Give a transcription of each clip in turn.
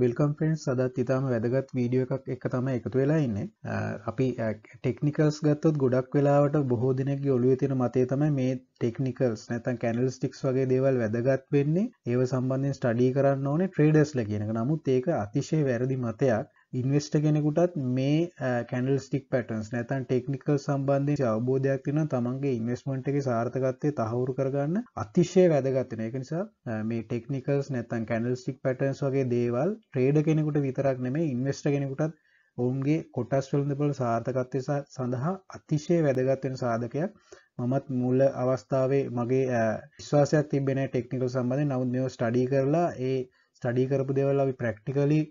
Welcome friends සදත් ඉතාම වැදගත් video එකක් එක තම එකතු වෙලා ඉන්න අපි ටෙක්නිකල්ස් ගත්තොත් ගොඩක් වෙලාවට බොහෝ දෙනෙක් ඔලුව තින මතේ තම මේ ටෙක්නිකල්ස් නැතන් කැනල් ස්ටික්ස් වගේ දේවල් වැදගත් වෙන්නේ ඒව සම්බන්ධෙන් ස්ටඩී කරන්න ඕනේ ට්‍රේඩස් ලගෙනක නමුත් ඒක අතිශය වැරදි මතයක් ඉන්වස්ට කෙනෙකුටත් මේ කැඩල් ස්ටික් පටන්ස් නැතන් ටෙක්නිකල් සම්බන්ධය අවබෝධයක් තින තමන්ගේ ඉන්වස්මට එක සාර්ථකත්වය තහවුරු කරගන්න අතිශය වැදගත්තන එක නිසා මේ ටෙක්නිකල්ස් නැතන් කැඩල් ස්ටික් පටන්ස් වගේ දේවල් ට්‍රේඩ කෙනෙකුට විතරක් නෙමේ ඉන්වස්ට කෙනෙකුටත් ඔවුන්ගේ කොටස් වලඳපල සාර්ථකත්වය සඳහා අතිශය වැදගත්වෙන සාධකයක් මමත් මුල්ල අවස්ථාවේ මගේ විශ්වාසයක් තිබෙන ටෙක්නිකල් සම්බඳධ නෞද්‍යෝ ස්ටඩි කරලා ඒ ස්ටඩි කරපු දෙවල්ලවි ප්‍රක්ටිකලී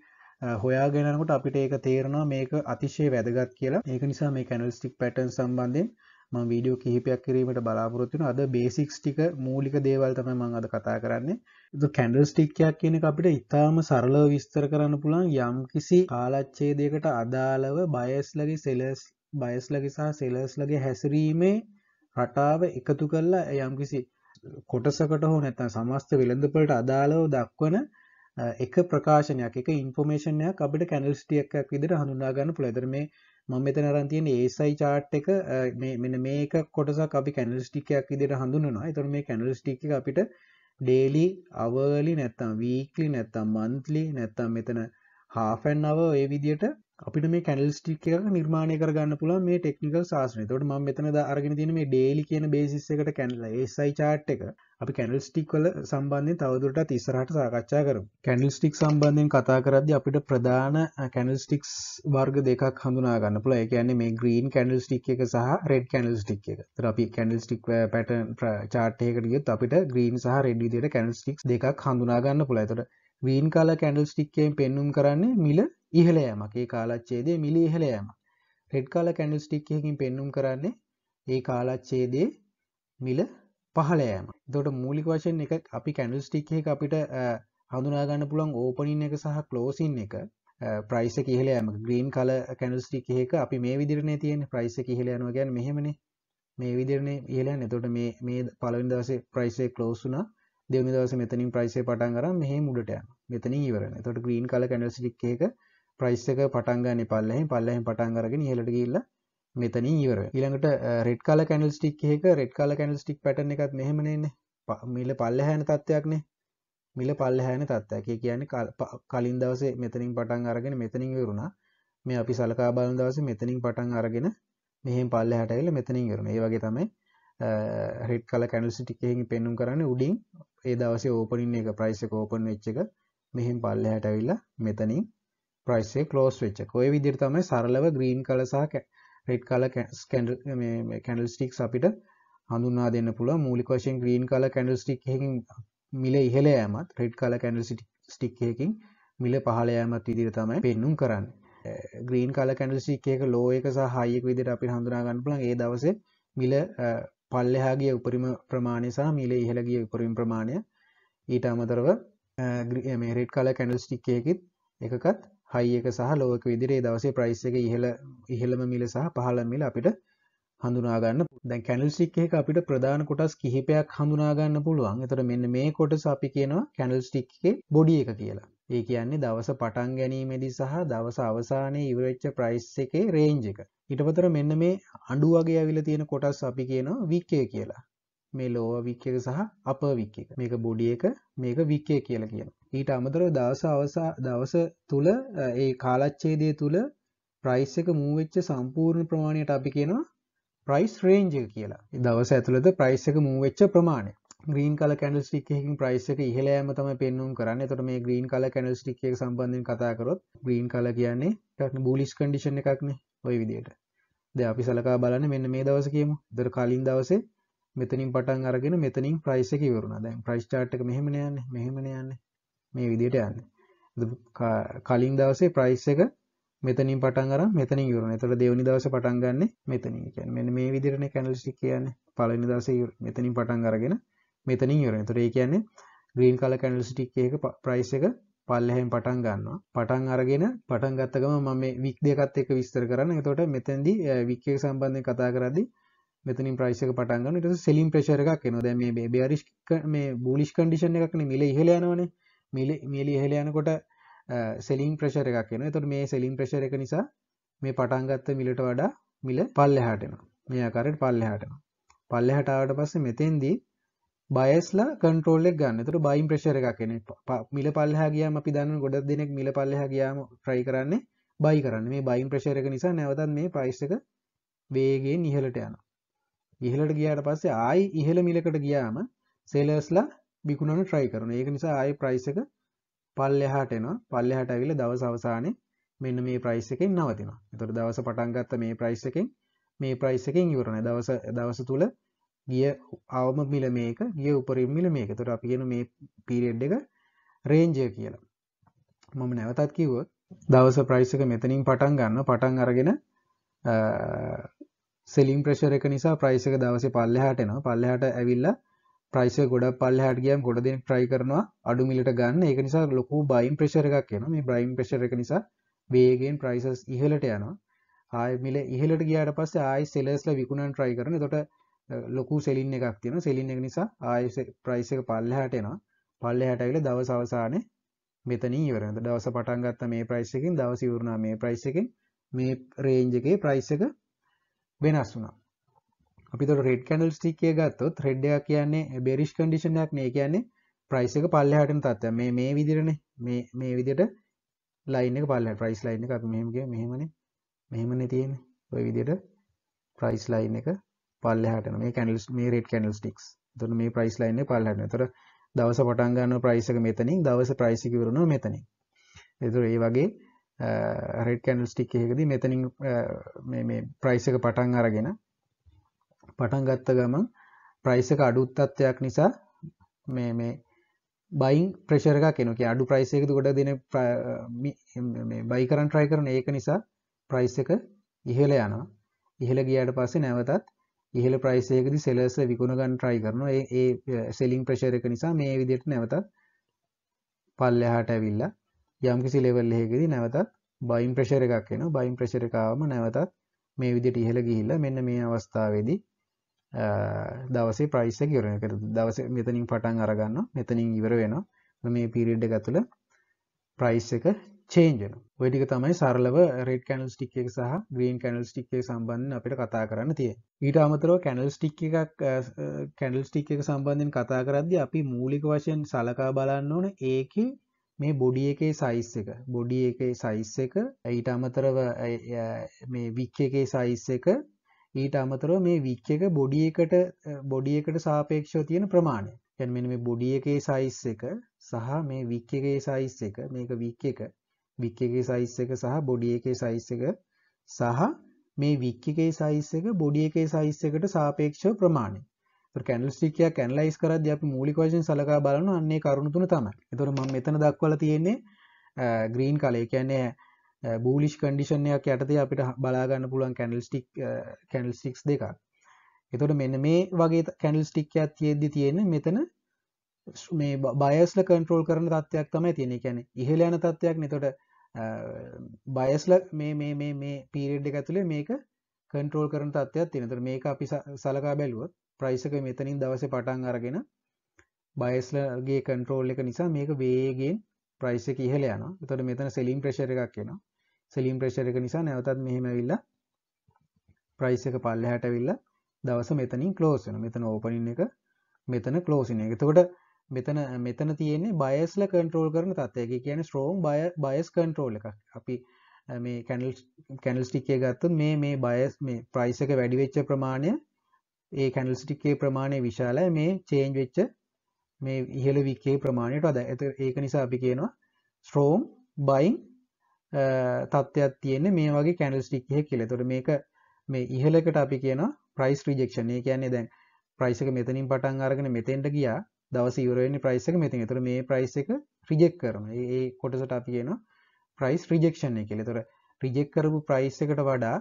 හොයාගෙනනකට අපිට ඒක තේරනවා මේක අතිශය වැදගත් කියලා ඒක නිසා මේ කැනල්ස්ටික් පැටන් සම්බන්ධෙන් ම වීඩියෝ කිහිපයක් කිරීමට බලාපොරොත්තුන අද බේසික්ස් ටික මූලික දේවල් තම මං අද කතා කරන්නේ කැන්ඩල් ස්ටික්කයක් කියන අපිට ඉතාම සරලව විස්තර කරන්න පුළන් යම් කිසි කාලච්චේදයකට අදාළව බයස්ලගේ සෙලස් බයස්ලගේ සහ සෙලස්ලගේ හැසිරීමේ රටාව එකතු කරලා යම්කිසි කොටසකට හෝ නැතන් සමස්ත වෙළඳපලට අදාළව දක්වන එක ප්‍රකාශනයක් එක ඉන්ෆෝමේෂනයක් අපට කැනල්ස්ටියක් විදිර හඳුනාගන්න පුළදර මේ මං මෙතන රන්තියෙන් ඒසයි චාට් එක මෙන මේක කොටසක් අපි කැනල්ස්ටිකයක් විදිර හඳුන්නවා එතුර මේ කැනල්ස්ටික අපිට ඩේලි අවලි නැත්තම් වීකලි නැත්තම් මන්තලි නැත්තම් මෙතන හාෆැන් අව ඒ විදියට අපිට මේ කැනල්ස්ටික් එක නිර්මාණය කරගන්න පුළ මේ ටෙක්නිකල් ශාසනය තොට ම මෙතන අරගෙන තින මේ ඩේලි කියන බේසිස් එකට කැනල ඒසයි චාට් එක අපි කැනල්ස්ටික් වල සම්බන්ධය තවදුරටත් ඉස්සරහට සාකච්ඡා කරම් කැනල්ස්ටික් සම්බන්ධයෙන් කතා කරද අපිට ප්‍රධාන කැනල්ස්ටික්ස් වර්ග දෙකක් හඳුනාගන්න පුළ එකන්නේ මේ ග්‍රීන් කැනල්ස්ටික් එක සහ රෙඩ් කැනල්ස්ටික් එක තර අපි කැනල්ස්ටික් පැටන් චාටයකටයුත් අපිට ග්‍රීන් සහ රෙඩ්විදියට කැනල්ස්ටික් දෙකක් හඳුනාගන්න පුළ ඇතට ග්‍රීන් කාල කැනල්ස්ටික්කයෙන් පෙන්නුම් කරන්නේ මිල ඉහලයමගේ කාලච්චේදේ මිලි ඉහලයම රෙඩ් කාල කැනල්ස්ටික්කින් පෙන්නුම් කරන්නේ ඒ කාලච්චේදේ මිල පහලෑම දොට මූලික වශයෙන් එක අපි කැඩල්ස්ටික් එක අපිට හඳුනාගන්න පුළන් ඕපනින් එක සහ කලෝසින් එක ප්‍රයිස කියලෑම ග්‍රීන් කල කැඩල්ස්ටික් එක අපි මේ විදිරණය තියෙන ප්‍රයිස කියලයනවා ගැන් මෙහෙමන මේ විදිරණය ඉහලයන් එතොට මේ මේ පලවින් දවසේ ප්‍රයිසේ කලෝසුනා දෙවනි දවස මෙතනින් ප්‍රයිසේ පටන් කර මෙහ මුඩට මෙතන ඉවරන තොට ග්‍රීන් කල කැඩල්ස්ටික් එක ප්‍රයිස් එක පටන්ගන්න පල්ලෙහි පල්ලෙහි පටන් කරගෙන හෙලට ගිල්ලා මෙතන ඉවර ඉළඟට රෙඩ් කාල කැනල් ටික් එක රෙඩ් කාල කැනල් ටික් පටන එකත් මෙහමනෙන්නේ මිල පල්ල හැන තත්ත්වයක්නේ මිල පල්ල හැන තත්ත්වය කියන කලින් දවසේ මෙතනින් පටන් අරගෙන මෙතනින් වරුණා මේ අපි සලකා බලන් දවස මෙතනින් පටන් අරගෙන මෙහෙම පල්ල හැටයිල මෙතනින් වරුණ ඒ වගේ තමයි හෙට් කල කැනල්සිටිකෙහි පෙන්නුම් කරන්න උඩින් ඒ දවස ඕපනින් එක ප්‍රයිස කෝපන් වෙච්ච එක මෙහිම පල්ල හැටවිල්ලා මෙතනින් ප්‍රයිසේ කලෝස් වෙච්ච කොය විදිරිතමයි සරලව ග්‍රීන් කලසාහ රෙඩ් කල කැඩල්ස්ටික් අපිට හඳුන්වා දෙන්න පුළ මූලික වශයෙන් ග්‍රීන් කල කැඩල්ස්ටික් හකින් මිල ඉහල ෑමත් රෙඩ් කල කැඩල්සිට ස්ටික්හකින් මිල පහල ෑමත් ඉදිර තමයි පෙන්නුම් කරන්න ග්‍රීන් කල කැඩල්සිිකයක ලෝයක සහයක විදිට අපි හඳුනාගන්න පුළන් ඒ දවසේ මිල පල්ලෙහාගේ උපරිම ප්‍රමාණය සහ මිල ඉහළගිය උපරිම් ප්‍රමාණය ඊට අමතරව මේරෙට් කල කැඩල්ස්ටික්කයකිත් එකකත් හයික සහ ලෝක විදිරේ දවසේ ප්‍රයිස් එක ඉහල ඉහළම මිල සහ පහළ මිල අපිට හඳුනාගන්න දැන් කැනල්ස්ටික් එක අපිට ප්‍රධාන කොටස් කිහිපයක් හඳුනාගන්න පුළුවන් එතට මෙන්න මේ කොටස අපි කියනවා කැනල්ස්ටික්ේ බොඩිය එක කියලා ඒ කියන්නේ දවස පටන් ගැනීමේදී සහ දවස අවසානයේ ඉවරච්ච ප්‍රයිස් එකේ රේන්ජ් එක ඉටපතර මෙන්න මේ අඩු වගේ ඇවිල තියෙන කොටස් අපි කියනවා වික්කය කියලා මේ ලෝව වික්ක එක සහ අප වික්ක එක මේක බොඩිය එක මේක වික්කය කියලා කියන ඊට අමතරව දවස අවසා දවස තුළ ඒ කාලච්චේදය තුළ ප්‍රයිස් එක මූවෙච්ච සම්පූර්ණ ප්‍රමාණයට අපි කියනවා ප්‍රයිස් රේන්ජ කියලා දවස ඇතුළද ප්‍රයිස් එක මූවෙච්ච ප්‍රමාණය ග්‍රීන් කල කැඩල් ටික්කින් ප්‍රයිස් එක ඉහලෑම තම පෙන්නුම් කරන්න තොට මේ ග්‍රීන් කල කැඩල් ටික් එක සම්බන්ධෙන් කතාකරොත් ග්‍රීන් කල කියන්නේ ටක්න බූලිස් කඩිෂණ එකක්නේ ඔය විදියට ද අපි සලකා බලන්න මෙන්න මේ දවස කියමු දර කලින් දවසේ මෙතනින් පටන් අරගෙන මෙතනින් ප්‍රයිස එක වරුණ දැන් ප්‍රයිස්්ටාට් එක මෙහමන යන්න මෙහමන යන්න මේ විදියට යන්නේ කලින් දවසේ ප්‍රයිස් එක මෙතනින් පටන් අර මෙතන යුරන තොට දෙවනි දවස පටන් ගන්න මෙතනින් කියැන මෙ මේ විදිරන කැනල්සි කියන පලනි දස මෙතනින් පටන් අරගෙන මෙතනින් යුරන තුර ඒ කියන්නේ ග්‍රීන් කල කැනල්සිටික් එක ප්‍රයිස් එක පල්ලහෙන් පටන් ගන්නවා පටන් අරගෙන පටන් ගත්තකම ම මේ වික් දෙකත් එක විස්තර කරන්න තොට මෙතැදි වික්කය සම්බන්ධය කතා කරදි මෙතනින් ප්‍රයිසක පටන්ගන්න ට සෙලිම් ප්‍රශර එකක් එනොද මේ බේබරිෂ් මේ බූලිෂ් කන්ඩිෂන් එකක්න මිල ඉහලයනවනේ මියලි හෙල යනකොට සෙලින් ප්‍රශර එකක් එන තුට මේ සෙලින් ප්‍රශර එක නිසා මේ පටන්ගත්ත මිලට වඩා මිල පල්ල හටෙන මේ අකාරයට පල්ල හටන පල්ල හටාවට පස්සේ මෙතෙන්දී බයස්ලා කන්ටෝල්ෙක් ගන්න තුර බයිම් ප්‍රශර එකක් එන මිල පල්හා ගියාම අපි දන්න ගොඩක් දෙනෙක් මිල පල්ලහ ගියාම ට්‍රයි කරන්නේ බයි කරන්න මේ බයිම් ප්‍රශරක නිසා නැවතත් මේ ප්‍රයිස්සක වේගේ නිහලට යන ඉහලට ගියාට පස්සේ ආයි ඉහළ මිලකට ගියාම සෙලර්ස්ලා බිකුණන ට්‍රයි කරන ඒක නිසා ආය ප්‍රයිස එක පල්ලෙහාට එනවා පල්ලෙහාට ඇවිල දවස අවසානයේ මෙන්න මේ ප්‍රයිස් එකෙන් නවතිනවා. එතකොට දවස පටන් ගත්ත මේ ප්‍රයිස් එකෙන් මේ ප්‍රයිස් එකෙන් ඉවර නැහැ. දවස දවස තුල ගිය අවම මිල මේක, ගිය උපරිම මිල මේක. එතකොට අපි කියන මේ පීරියඩ් එක රේන්ජ් එක කියලා. මම නැවතත් කිව්වොත් දවස ප්‍රයිස් එක මෙතනින් පටන් ගන්න පටන් අරගෙන සෙලින් ප්‍රෙෂර් එක නිසා ප්‍රයිස් එක දවසේ පල්ලෙහාට එනවා. පල්ලෙහාට ඇවිල්ලා ප්‍රයිසය ගොඩ පල්හට ගියම් ගොඩ දෙනෙක් ට්‍රයි කරනවා අඩු මිලට ගන්න ඒ නිසා ලොකු බයිම් ප්‍රේෂර එකක් යන මේ බ්‍රයිම් ප්‍රේෂර එක නිසා වේගෙන් ප්‍රයිසස් ඉහලට යනවා ආය මිල ඉහලට ගියාට පස්සේ ආයි සෙලස්ල විකුණන් ට්‍රයි කරන තොට ලොකු සෙලින් එකක් තියෙන සෙලින් එක නිසා ආය ප්‍රයිස එක පල්ලහට එනවා පල්ලෙහාට ඇවිල්ලා දවස් අවසානයේ මෙතනින් ඉවරයි. දවස පටන් ගත්ත මේ ප්‍රයිස් එකෙන් දවස් ඉවරුණා මේ ප්‍රයිස් එකෙන් මේ රේන්ජ් එකේ ප්‍රයිස් එක වෙනස් වුණා. අපි රෙඩ් කැනල් ටිකේ ගත්තොත් හෙඩ්ඩයක් කියන්නේ බෙරිෂ් eh, කඩිෂනයක් නේ කියන්නේ ප්‍රයිස එක පල්ලහටන තත්ව මේ මේ විදිරණ මේ මේ විදිට ලයින පල්ල ප්‍රයිස් ලයින එක මෙමගේ මෙහමන මෙහමන තියෙන ඔය විදිට ප්‍රයිස් ලයින් එක පල්ලහටන මේ කැනල්ස් මේ රෙඩ් කැනල්ස් ටික්ස් තුන මේ ප්‍රයිස් ලයින්න පල්ලහටන තොර දවස පටන්ගන්න ප්‍රයිසක මෙතනින් දවස ප්‍රයිසිකවරුණු මෙතනින් එතුර ඒ වගේ රෙඩ් කැනල්ස් ටික් එකකද මෙතනින් ප්‍රයිසක eh, පටන් අරගෙන පටන් ගත්ත ගමන් ප්‍රයිස එක අඩුත්තත්වයක් නිසා මේ මේ බයින් ප්‍රේෂරක කෙනක අඩු ප්‍රයිසයකතු ගොඩ දෙන බයි කරන් ට්‍රයි කරන ඒක නිසා ප්‍රයිස් එක ඉහළ යනවා ඉහළ ගියට පස්සේ නැවතත් ඉහළ ප්‍රයිසයකදි සෙලස විකුණගන් ට්‍රයි කරන ඒ සෙලිින් ප්‍රශර එක නිසා මේ විදියට නැවතත් පල්ලෙහාට ඇවිල්ලා යම්කිසි ලෙවල්ලෙකෙදි නැවතත් බයින් ප්‍රශර එකක් එන බයින් ප්‍රශරකාවම නැවතත් මේ විදිට ඉහළ ගිහිල්ල මෙන්න මේ අවස්ථාවේදී දවස ප්‍රයිස කරන එක දවස මෙතනින් පටන් අරගන්න මෙතනින් ඉවර වෙනවා මේ පිරිඩ් එකතුළ ප්‍රයිස් එක චේන්ජන වැඩික තමයි සරලව රෙඩ් කැනල් ටික් එක සහ ග්‍රීන් කැනල් ටික්ේ සම්බන්ධ අපිට කතා කරන්න තිය ඊට අමතරව කැනල් ටික් එකක් කැනල් ටික් එක සම්බන්ධෙන් කතා කරද්දි අපි මූලික වශයෙන් සලකා බලන්න ඕන ඒකි මේ බොඩි එකේ සයිස් එක බොඩි එකේ සයිස් එක ඊට අමතරව මේ වික්්‍ය එකේ සයිස් එක ඊට අමතරව මේ විච් එක බොඩිය එකට බොඩිය එකට සාපේක්ෂව තියෙන ප්‍රමාණය යැන් මෙ මේ බොඩිය එකේ සයිස් එක සහ මේ විච් එකේ සයිස් එක මේක විච් එක විච් එකේ සයිස් එක සහ බොඩිය එකේ සයිස් එක සහ මේ විච් එකේ සයිස් එක බොඩිය එකේ සයිස් එකට සාපේක්ෂව ප්‍රමාණය කැනල්ස්ටිකයක් කැනලයිස් කරද අපි මූලිකවශයෙන් සලකා බලන අන්නේ කරුණු තුන තමයි එතොර ම මෙතන දක්වල තියෙන්නේ ග්‍රීන් කලේ කියන්නේ බූලිෂ් කඩිෂණයක් යටතේ අපිට බලාගන්න පුළුවන් කැනල්ස්ටික් කැනල්ස්ටික්ස් දෙක එතොට මෙන්න මේ වගේ කැනල්ස්ටික් ඇතියෙද්දි තියෙන මෙතන මේ බයස්ල කන්ට්‍රෝල් කරන තත්වයක් තමයි තියෙන කැන ඉහල යන තත්වයක් නතොට බයස්ල මේ මේ පීරෙඩ් එක ඇතුළේ මේක කන්ට්‍රෝල් කරන තත්වයක් තිනතර මේක අපි සලකා බැලුව ප්‍රයිසක මෙතනින් දවස පටන් අරගෙන බයස්ලගේ කන්ට්‍රෝල් එක නිසා මේක වේගෙන් ප්‍රයිස එක ඉහල යන තොට මෙතන සෙලිම් ප්‍රශර එකක් කියෙනවා සෙලීම් ප්‍රේශර එක නිසා නැවතත් මෙහෙම ඇවිල්ලා ප්‍රයිස් එක පල්ලෙහාට ඇවිල්ලා දවස මෙතනින් ක්ලෝස් වෙනවා. මෙතන ඕපනින් එක මෙතන ක්ලෝසින් එක. එතකොට මෙතන මෙතන තියෙන්නේ බයස්ල කන්ට්‍රෝල් කරන තත්ත්වයක කියන ස්ට්‍රෝම් බයස් කන්ට්‍රෝල් එකක්. අපි මේ කැනල් කැනල්ස් ටිකේ ගත්තොත් මේ මේ බයස් මේ ප්‍රයිස් එක වැඩි වෙච්ච ප්‍රමාණය ඒ කැනල්ස් ටිකේ ප්‍රමාණය විශාලයි මේ චේන්ජ් වෙච්ච මේ ඉහළ විකේ ප්‍රමාණයට වඩා. ඒක නිසා අපි කියනවා ස්ට්‍රෝම් බයින් තත්ත්වයක් තියෙන්නේ මේ වගේ කැනල්ස්ටික් එක කියලා. එතකොට මේක මේ ඉහළකට අපි කියනවා price rejection. ඒ කියන්නේ දැන් price එක මෙතනින් පටන් අරගෙන මෙතෙන්ට ගියා. දවස් ඉවර වෙන්නේ price එක මෙතන. එතකොට මේ price එක reject කරනවා. ඒ කොටසට අපි කියනවා price rejection එක කියලා. එතකොට reject කරපු price එකට වඩා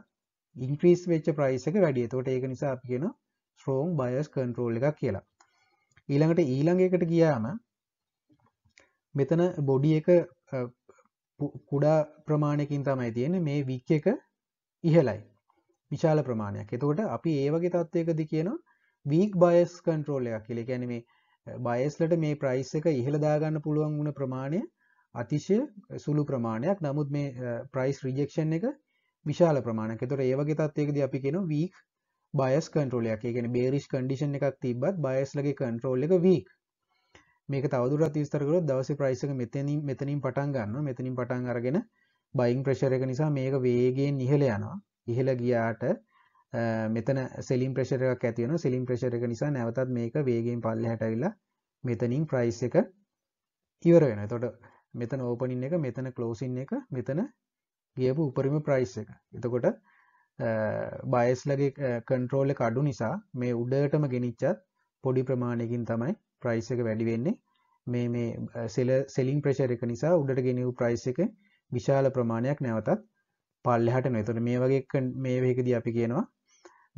increase වෙච්ච price එක වැඩි. එතකොට ඒක නිසා අපි කියනවා strong bias control එකක් කියලා. ඊළඟට ඊළඟ එකට ගියාම මෙතන බොඩි එක කුඩා ප්‍රමාණයකින් තමයි තියෙන මේ වික් එක ඉහලයි විශාල ප්‍රමාණයක් එතකොට අපි ඒවගේ තත්ත්වයකදි කියන වීක් බයස් කන්ට්‍රෝල් එකක් කියල ගැන මේ බයස්ලට මේ ප්‍රයිස් එක ඉහළදාගන්න පුළුවන් වුණ ප්‍රමාණය අතිශය සුළු ප්‍රමාණයක් නමුත් මේ ප්‍රයිස් රිජෙක්ෂන් එක විශාල ප්‍රමාණයක් තොර ඒවගේ තත්වයකද අපි කියෙන වීක් බයස් කන්ට්‍රෝලයක් එකගෙන බේරිස් කඩිෂන් එකක් තිබත් බයස්ලගේ කන්ට්‍රෝල් එක වීක් මේක තවදුරත් විස්තර කරොත් දවසේ ප්‍රයිස් එක මෙතනින් මෙතනින් පටන් ගන්නවා මෙතනින් පටන් අරගෙන බයින් ප්‍රෙෂර් එක නිසා මේක වේගයෙන් ඉහළ යනවා ඉහළ ගියාට මෙතන සෙලින් ප්‍රෙෂර් එකක් ඇති වෙනවා සෙලින් ප්‍රෙෂර් එක නිසා නැවතත් මේක වේගයෙන් පල්ලෙහාට ඇවිල්ලා මෙතනින් ප්‍රයිස් එක ඉවර වෙනවා එතකොට මෙතන ඕපනින් එක මෙතන ක්ලෝසින් එක මෙතන ගියපු උපරිම ප්‍රයිස් එක එතකොට බයස්ලගේ කන්ට්‍රෝල් එක අඩු නිසා මේ උඩටම ගෙනිච්චත් පොඩි ප්‍රමාණයකින් තමයි ප්‍රයිස් එක වැඩි වෙන්නේ මේ මේ සෙල සෙලින් ප්‍රෙෂර් එක නිසා උඩට ගෙනියු ප්‍රයිස් එක විශාල ප්‍රමාණයක් නැවතත් පල්ලෙහාට යනවා. එතකොට මේ වගේ මේ වේකදී අපි කියනවා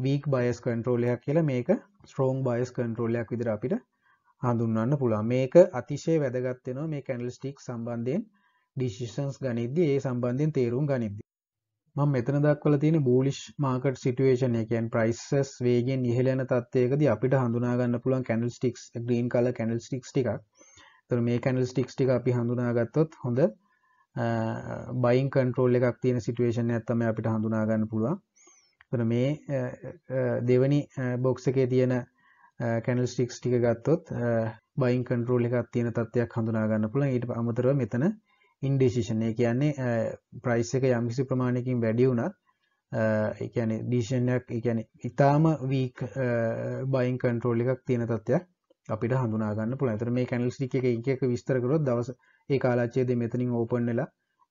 weak bias control එකක් කියලා මේක strong bias control එකක් විදිහට අපිට හඳුන්වන්න පුළුවන්. මේක අතිශය වැදගත් වෙනවා මේ candlestick සම්බන්ධයෙන් decisions ගනිද්දී ඒ සම්බන්ධයෙන් තේරුම් ගනිද්දී මම මෙතන දක්වල තියෙන බූලිෂ් මාකට් සිටුවේෂන් එකෙන් ප්‍රයිසස් වේගෙන් ඉහළයන තත්වයකද අපිට හඳුනාගන්න පුළුවන් කැනල් ටික්ස් ග්‍රීන් කල කැනල් ටික්ස් ටික් තර මේ කැනල් ටික්ස් ටික අපි හඳුනාගත්තොත් හොඳ බයින් කන්ට්‍රෝල් එකක් තියෙන සිටුවේෂන් ඇත්තම අපිට හඳුනාගන්න පුළුවන් තර මේ දෙවනි බොක්ස එකේ තියෙන කැනල් ටික්ස් ටික ගත්තොත් බයින් කන්ට්‍රෝල් එකක් තියෙන තත්වයක් හඳුනාගන්න පුළුවන් ඊට අමතරව මෙතන ඉන්ඩිසිෂන් ඒ කියන්නේ ප්‍රයිස් එක යම්කිසි ප්‍රමාණයකින් වැඩි වුණත් එකන ඩිෂණයක් එකන ඉතාම වීක් බයින් කන්ට්‍රෝල් එකක් තියෙන තත්වයක් අපිට හඳුනාගන්න පුළතර මේ කැනල්ස් ටික එක එක විස්තරකරොත් දවස ඒ කාලාච්චේද මෙතනින් ඕපන් වෙලා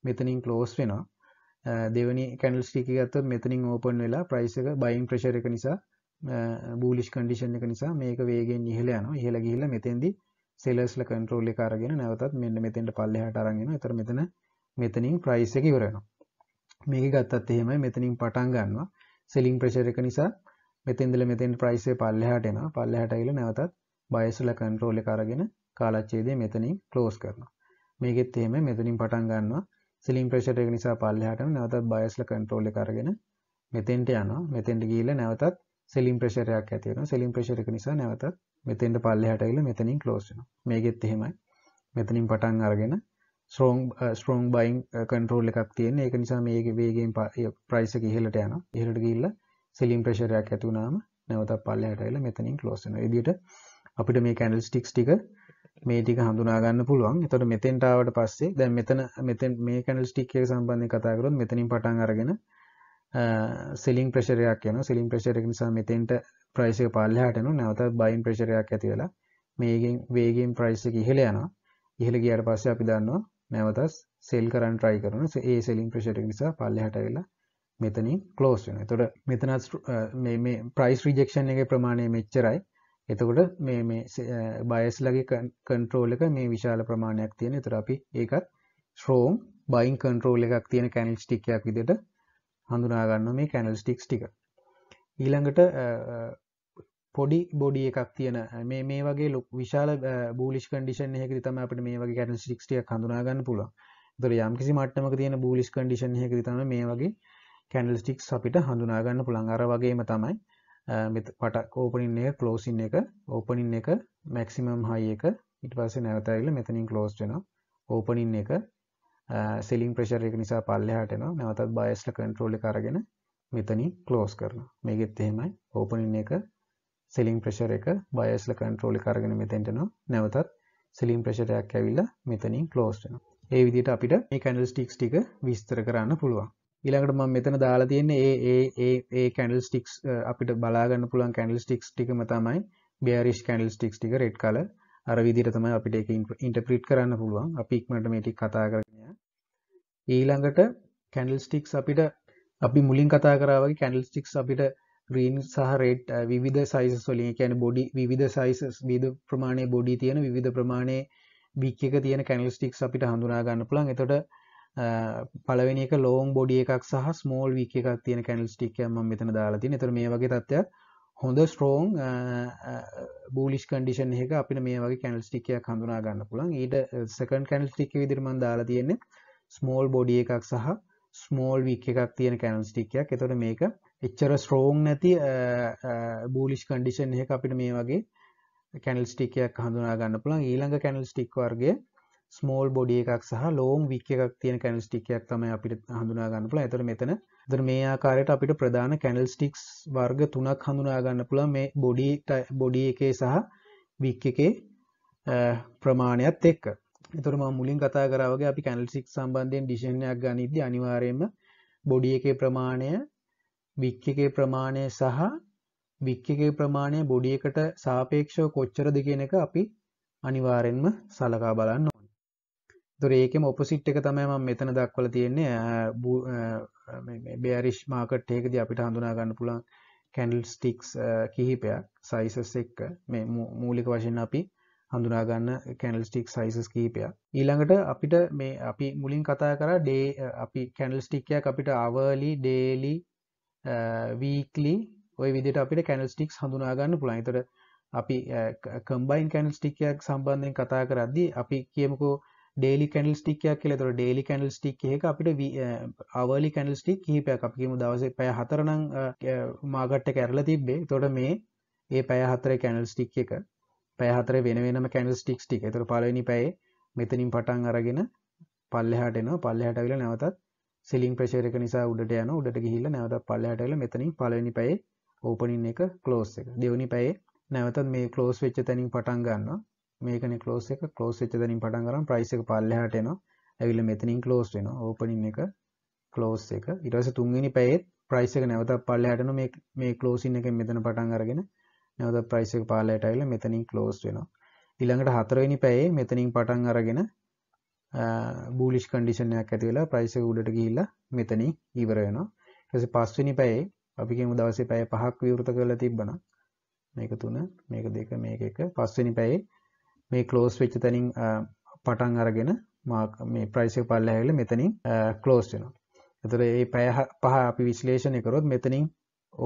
මෙතනින් ක්ලෝස් වෙනවා දෙවනි කැනල්ස් ටික ගත්ත මෙතනින් ඕපන් වෙලා ප්‍රයිස එක බයින් ප්‍රශර එක නිසා බූලිෂ් කන්ඩිෂන් එක නිසා මේක වේගෙන් ඉහල යන ඉහළ ගිහිල්ල මෙතෙන්දී සෙලස්ල කන්ට්‍රෝල් එක අරගෙන නැවතත් මෙන්න මෙතෙන්ට පල්ලෙහාට අරගෙන එතන මෙතන මෙතනින් ප්‍රයිස් එක ඉවර වෙනවා මේක ගත්තත් එහෙමයි මෙතනින් පටන් ගන්නවා සෙලින් ප්‍රෙෂර් එක නිසා මෙතෙන්දල මෙතෙන් ප්‍රයිසේ පල්ලෙහාට එනවා පල්ලෙහාට ඇවිල්ලා නැවතත් බයස්ල කන්ට්‍රෝල් එක අරගෙන කාලච්ඡේදය මෙතනින් ක්ලෝස් කරනවා මේකෙත් එහෙම මෙතනින් පටන් ගන්නවා සිලින් ප්‍රේෂර් එක නිසා පල්ලෙහාට නැවතත් බයස්ල කන්ට්‍රෝල් එක අරගෙන මෙතෙන්ට යනවා මෙතෙන්ට ගිහිල්ලා නැවතත් සෙලින් ප්‍රෙෂරයක් ඇති වෙනවා සෙලින් ප්‍රෙෂර් එක නිසා නැවතත් මෙතෙන්ට පල්ලෙහාට ඇවිල්ලා මෙතනින් ක්ලෝස් වෙනවා. මේකෙත් එහෙමයි. මෙතනින් පටන් අරගෙන ස්ට්‍රෝං ස්ට්‍රෝං බයින් කන්ට්‍රෝල් එකක් තියෙන. ඒක නිසා මේකේ වේගයෙන් ප්‍රයිස් එක ඉහළට යනවා. ඉහළට ගිහිල්ලා සෙලින් ප්‍රෙෂර් එකක් ඇති වුණාම නැවත පල්ලෙහාට ඇවිල්ලා මෙතනින් ක්ලෝස් වෙනවා. ඒ විදිහට අපිට මේ කැන්ඩල්ස්ටික්ස් ටික මේ ටික හඳුනා ගන්න පුළුවන්. එතකොට මෙතෙන්ට ආවට පස්සේ දැන් මෙතන මෙතෙන් මේ කැන්ඩල්ස්ටික් එක සම්බන්ධයෙන් කතා කරොත් මෙතනින් පටන් අරගෙන සිලින් ප්‍රශරයක් යන සිලින් ප්‍රශරක නිසා මෙතෙන්ට ප්‍රයිසය පල්ලහටනු නැවත බයින් ප්‍රශරයක් ඇතිවෙලා මේගෙන් වේගෙන් ප්‍රයිස ඉහල යන ඉහළ ගියට පස්ස අපි දන්නවා නැවතස් සෙල් කරන් ට්‍රයි කරන ඒ සෙලින් ප්‍රශරක නිසා පල්ලහට වෙලා මෙතනින් කලෝස් වෙන තොට මෙතනත් මේ ප්‍රයිස් රිජෙක්ෂන් එක ප්‍රමාණය මෙච්චරයි එතකොට මේ බයස් ලගේ කන්ට්‍රෝල එක මේ විශාල ප්‍රමාණයක් තියෙන තර අපි ඒකත් ශ්‍රෝම් බයින් කන්ට්‍රෝල එකක් තියෙන කැනල් ටිකයක් විදිට හඳුනාගන්න මේ කැනල්ස්ටික්ස් ටික ඊළඟට පොඩි බොඩි එකක් තියෙන මේ මේ වගේ ලොක් විශාල බූලිස් කඩිෂන් හෙකරි තම අපට මේ වගේ කැනල්ස්ටික්ටිය හඳුනාගන්න පුළුව දර යම්කිසි මට්ටමක තියෙන බූලිස් කඩිෂන් හෙකරි තම මේ වගේ කැනල්ස්ටික්ස් අපිට හඳුනාගන්න පුළංගර වගේම තමයි පට ඕපනින් එක කලෝසින් එක ඕපනින් එක මැක්සිමම් හයි එක ඉට පස නැවතයිල මෙතනින් කලෝස් වෙන ඕපනින් එක සිලින් ප්‍රශර් එක නිසා පල්ලෙහාටනවා නැවතත් බයස්ල කන්ට්‍රෝලි කරගෙන මෙතනින් කලෝස් කරන මේකෙත් එහෙමයි ඕපනින් එක සිලින් ප්‍රශර එක බයස්ල කන්ට්‍රෝලි කරගෙන මෙතෙන්ටනවා නැවතත් සිලින් ප්‍රශරයක් ඇවිල්ලා මෙතනින් කලෝස්ටන ඒ විදිට අපිට මේ කැඩල් ටික්ස් ටික විස්තර කරන්න පුළුවන් ඉළඟට ම මෙතන දාලා තියන්නේ ඒ කැඩල් ටික්ස් අපිට බලාගන්න පුළන් කැඩල් ටික්ස් ටික තමයි බේරිස් කැඩල් ටික්ස් ටික රෙට් කලර් අර විදිහට තමයි අපිට ඒක ඉන්ටර්ප්‍රීට් කරන්න පුළුවන්. අපි ඉක්මනට මේ ටික කතා කරගෙන යමු. ඊළඟට කැන්ඩල්ස්ටික්ස් අපිට අපි මුලින් කතා කරා වගේ කැන්ඩල්ස්ටික්ස් අපිට ග්‍රීන් සහ රෙඩ් විවිධ සයිසස් වලින් ඒ කියන්නේ බොඩි විවිධ සයිසස් විවිධ ප්‍රමාණයේ බොඩි තියෙන විවිධ ප්‍රමාණයේ බික් එක තියෙන කැන්ඩල්ස්ටික්ස් අපිට හඳුනා ගන්න පුළුවන්. එතකොට පලවෙනි එක ලෝන් බොඩි එකක් සහ ස්මෝල් වීක එකක් තියෙන කැනල්ස්ටික්ය ම මෙතන දාලා තියෙන තර මේ වගේ තත්ත්වයක් හොඳ ස්ට්‍රෝන් බූලිස් කඩිෂන් එක අපි මේ වගේ කැනල්ස්ටිකයක් හඳුනා ගන්න පුළන් ඊට සකන් කැනල්ස්ටික විදිරමන් දාලා තියෙන්නේ ස්මෝල් බොඩිය එකක් සහ ස්මෝල් වික් එකක් තියෙන කැනල්ස්ටිකයක් එතොට මේක එච්චර ස්ට්‍රෝන් නැති බූලිස් කඩිෂන් එක අපිට මේ වගේ කැනල්ස්ටිකයක් හඳුනා ගන්න පුළන් ඊළඟ කැනල්ස්ටික් වර්ගේ ස්මෝල් බොඩිය එකක් සහ ලෝම් වික එකක් තියෙන කැනල්ස්ටිකයක් තම අපිට හඳුනාගන්න පුළ ඇතර මෙතන දර මේ ආකාරයට අපිට ප්‍රධාන කැනල්ස්ටික්ස් වර්ග තුනක් හඳුනාගන්න පුළ මේ බොඩි බොඩිය එකේ සහ වික් එකේ ප්‍රමාණයත් එක්ක එතුරම මුලින් කතා කරාවගේ අපි කැනල්සික් සම්බන්ධයෙන් ඩිෂණයක් ගනිද්ද අනිවාරයෙන්ම බොඩිය එකේ ප්‍රමාණය වික්්‍ය එකේ ප්‍රමාණය සහ වික්්‍යගේ ප්‍රමාණය බොඩියකට සාපේක්ෂව කොච්චරද කියන එක අපි අනිවාරෙන්ම සලකා බලන්න තුර ඒකම ඔපසිට් එක තමයි ම මෙතන දක්වල තියෙන්නේ බෑරිෂ් මාකට් ඒකද අපිට හඳුනාගන්න පුළන් කැන්ඩල් ස්ටික්ස් කිහිපයක් සයිසස් එක්ක මේ මූලික වශයෙන් අපි හඳුනාගන්න කැනල් ස්ටික් සයිසස් කීපයක් ඊළඟට අපිට මේ අපි මුලින් කතා කර ඩේ අපි කැනල් ස්ටික්යක් අපිට අවලි ඩේලි වීකලි ඔය විදිට අපිට කැනල් ස්ටික්ස් හඳුනාගන්න පුළන්තර අපි කම්බයින් කැනල් ස්ටික්යක් සම්බන්ධයෙන් කතා කරද්දි අපි කියමුකෝ ඩේලි කැඩල් ටික්යක් කියල තොර ඩේලි කැඩල් ටික් එක අපිට අවලි කැඩල් ටික් හිපයක් අපිම දවස පය හතරනං මාගට්ට කැරල තිබ්බේ තොට මේ ඒ පය හතර කැනල් ටික් එක පය හතර වෙන වෙනම කැඩල් ටික් ටික් තර පලනි පැය මෙතනින් පටන් අරගෙන පල්ලෙහටන පල්ලෙහටවිල නැවතත් සිලින් ප්‍රශේරක නිසා උඩට යන උඩට ගිහිල්ල නැවත පල්ලහටල මෙතනින් පලනි පැයි ඕපනින් එක කලෝස් එක දෙවනි පැයේ නැවතත් මේ කලෝස් වෙච්ච තැනින් පටන් ගන්න මේකන කලෝස් එක කලෝස් වෙච්ච තැනින් පටන් කරන් ප්‍රයිස් එක පල්ලෙහාට එනවා ඇවිල්ලා මෙතනින් ක්ලෝස් වෙනවා ඕපනින් එක ක්ලෝස් එක ඊට පස්සේ තුන්වෙනි පැයෙත් ප්‍රයිස් එක නැවතත් පල්ලෙහාට එනවා මේ මේ ක්ලෝසින් එකෙන් මෙතන පටන් අරගෙන නැවතත් ප්‍රයිස් එක පල්ලෙහාට ඇවිල්ලා මෙතනින් ක්ලෝස් වෙනවා ඊළඟට හතරවෙනි පැයේ මෙතනින් පටන් අරගෙන බූලිෂ් කන්ඩිෂන් එකක් ඇති වෙලා ප්‍රයිස් එක උඩට ගිහිල්ලා මෙතනින් ඉවර වෙනවා ඊට පස්සේ පස්වෙනි පැයේ අපි කියමු දවසේ පැය පහක් විවෘත කරලා තිබ්බනම් මේක තුන මේක දෙක මේක එක පස්වෙනි පැයේ මේ කලෝස් වෙච්ච තැනින් පටන් අරගෙන මේ ප්‍රයිසය පල්ල හැල මෙතනින් කලෝස් වෙනවා එතර ඒ පැය පහ අපි විශ්ලේෂණය කරොත් මෙතනින්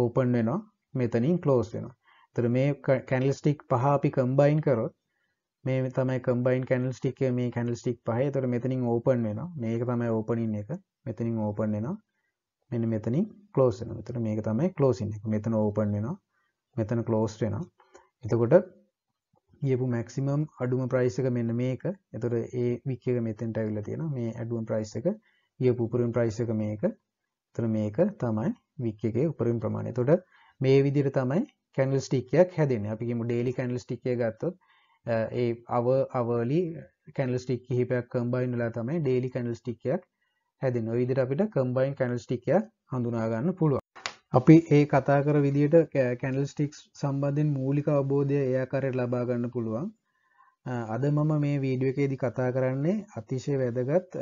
ඕපන් වෙනවා මෙතනින් කලෝස් වෙනවා තර මේ කැනල්ස්ටික් පහ අපි කම්බයින් කරොත් මේ තමයි කම්බයින් කැනල්ස්ටික් මේ කැනල්ස්ටික් පහ තොර මෙතනින් ඕපන් වෙනවා මේක තමයි ඕපනින් එක මෙතනින් ඕපන් වෙනවා මෙන මෙතනින් කලෝස් වෙන මෙතර මේක තමයි කලෝසින් එක මෙතන ඕපන් වෙනවා මෙතන කලෝස් වෙනවා එතකොට ගියපු මැක්සිමම් අඩුම ප්‍රයිසක මෙන්න මේක එතොට ඒ වික්ක මෙතෙන්ට ඇවිල තියෙන මේ අඩුවම් ප්‍රයිසක ගිය පුපුරින් ප්‍රයිසක මේක තර මේක තමයි වික්කගේ උපරින් ප්‍රමාණය තොට මේ විදිර තමයි කැනල් ස්ටිකයක් හැදෙන අපිම ඩේලි කැනල් ස්ටිකය ගත්තොත් ඒ අව අවලි කැනල් ස්ටික් හිපයක් කම්බයින්ලා තමයි ඩේලි කැනල් ස්ටිකයක් හැදෙන විදිර අපිට කම්බයින් කැනල් ස්ටිකයක් හඳුනාගන්න පුළුව අපි ඒ කතා කර විදියට කැනල් ස්ටික්ස් සම්බන්ධෙන් මූලික අවබෝධය එයාකාරයට ලබාගන්න පුළුවන් අද මම මේ වීඩිය එකේදි කතා කරන්නේ අතිශය වැදගත්